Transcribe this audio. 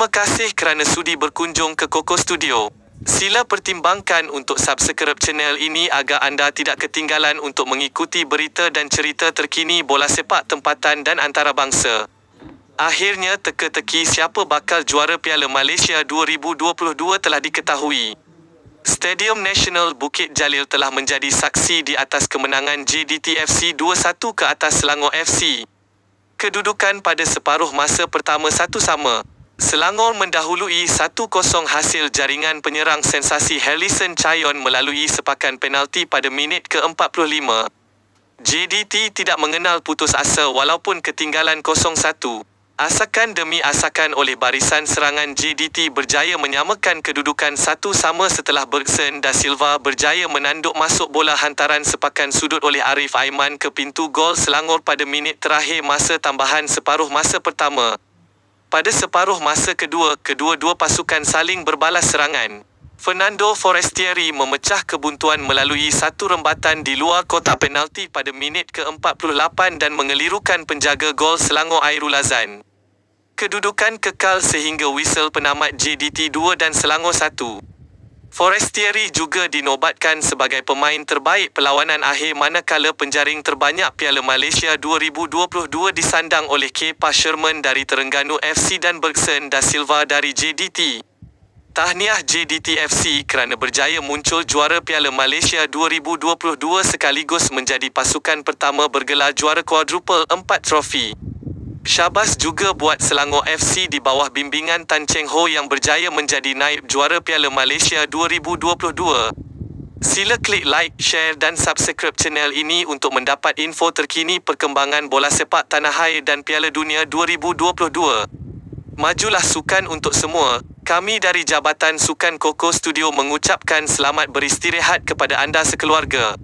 Terima kasih kerana sudi berkunjung ke Koko Studio. Sila pertimbangkan untuk subscribe channel ini agar anda tidak ketinggalan untuk mengikuti berita dan cerita terkini bola sepak tempatan dan antarabangsa. Akhirnya teka-teki siapa bakal juara Piala Malaysia 2022 telah diketahui. Stadium Nasional Bukit Jalil telah menjadi saksi di atas kemenangan JDTFC 2-1 ke atas Selangor FC. Kedudukan pada separuh masa pertama satu sama. Selangor mendahului 1-0 hasil jaringan penyerang sensasi Harrison Chayon melalui sepakan penalti pada minit ke-45. JDT tidak mengenal putus asa walaupun ketinggalan 0-1. Asakan demi asakan oleh barisan serangan JDT berjaya menyamakan kedudukan satu sama setelah Bergson da Silva berjaya menanduk masuk bola hantaran sepakan sudut oleh Arif Aiman ke pintu gol Selangor pada minit terakhir masa tambahan separuh masa pertama. Pada separuh masa kedua, kedua-dua pasukan saling berbalas serangan. Fernando Forestieri memecah kebuntuan melalui satu rembatan di luar kotak penalti pada minit ke-48 dan mengelirukan penjaga gol Selangor Airulazan. Kedudukan kekal sehingga whistle penamat JDT 2 dan Selangor 1. Forestieri juga dinobatkan sebagai pemain terbaik perlawanan akhir manakala penjaring terbanyak Piala Malaysia 2022 disandang oleh K. Pasherman dari Terengganu FC dan Bergson da Silva dari JDT. Tahniah JDT FC kerana berjaya muncul juara Piala Malaysia 2022 sekaligus menjadi pasukan pertama bergelar juara quadruple empat trofi. Syabas juga buat Selangor FC di bawah bimbingan Tan Cheng Ho yang berjaya menjadi naib juara Piala Malaysia 2022. Sila klik like, share dan subscribe channel ini untuk mendapat info terkini perkembangan bola sepak tanah air dan Piala Dunia 2022. Majulah sukan untuk semua. Kami dari Jabatan Sukan Koko Studio mengucapkan selamat beristirahat kepada anda sekeluarga.